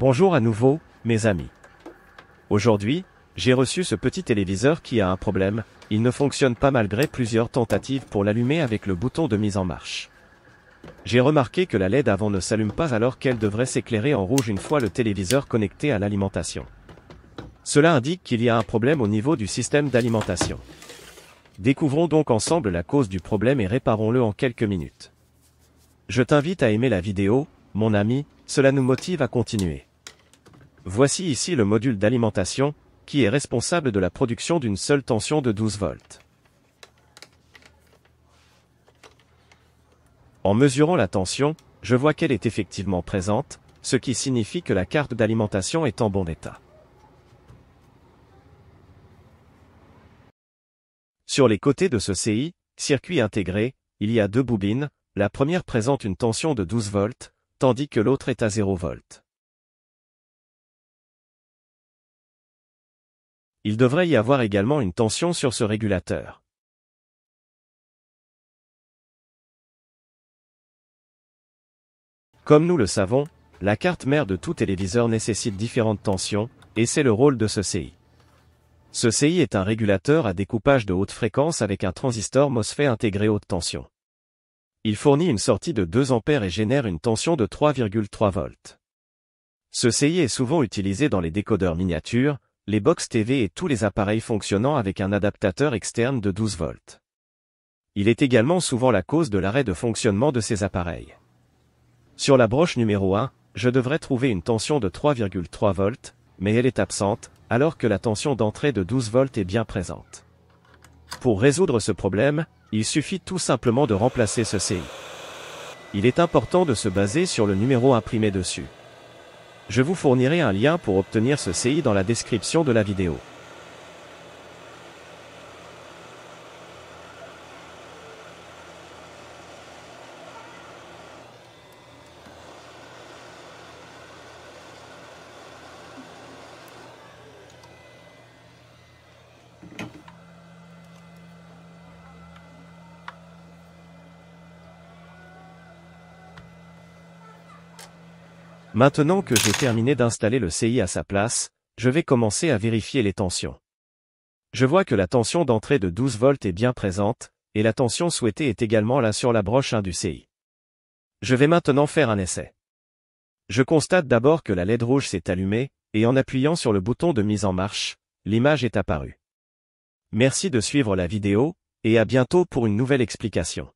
Bonjour à nouveau, mes amis. Aujourd'hui, j'ai reçu ce petit téléviseur qui a un problème, il ne fonctionne pas malgré plusieurs tentatives pour l'allumer avec le bouton de mise en marche. J'ai remarqué que la LED avant ne s'allume pas alors qu'elle devrait s'éclairer en rouge une fois le téléviseur connecté à l'alimentation. Cela indique qu'il y a un problème au niveau du système d'alimentation. Découvrons donc ensemble la cause du problème et réparons-le en quelques minutes. Je t'invite à aimer la vidéo, mon ami, cela nous motive à continuer. Voici ici le module d'alimentation, qui est responsable de la production d'une seule tension de 12 volts. En mesurant la tension, je vois qu'elle est effectivement présente, ce qui signifie que la carte d'alimentation est en bon état. Sur les côtés de ce CI, circuit intégré, il y a deux boubines, la première présente une tension de 12 volts, tandis que l'autre est à 0 volts. il devrait y avoir également une tension sur ce régulateur. Comme nous le savons, la carte mère de tout téléviseur nécessite différentes tensions, et c'est le rôle de ce CI. Ce CI est un régulateur à découpage de haute fréquence avec un transistor MOSFET intégré haute tension. Il fournit une sortie de 2 A et génère une tension de 3,3 volts. Ce CI est souvent utilisé dans les décodeurs miniatures, les box TV et tous les appareils fonctionnant avec un adaptateur externe de 12 volts. Il est également souvent la cause de l'arrêt de fonctionnement de ces appareils. Sur la broche numéro 1, je devrais trouver une tension de 3,3 volts, mais elle est absente, alors que la tension d'entrée de 12 volts est bien présente. Pour résoudre ce problème, il suffit tout simplement de remplacer ce CI. Il est important de se baser sur le numéro imprimé dessus. Je vous fournirai un lien pour obtenir ce CI dans la description de la vidéo. Maintenant que j'ai terminé d'installer le CI à sa place, je vais commencer à vérifier les tensions. Je vois que la tension d'entrée de 12 volts est bien présente, et la tension souhaitée est également là sur la broche 1 du CI. Je vais maintenant faire un essai. Je constate d'abord que la LED rouge s'est allumée, et en appuyant sur le bouton de mise en marche, l'image est apparue. Merci de suivre la vidéo, et à bientôt pour une nouvelle explication.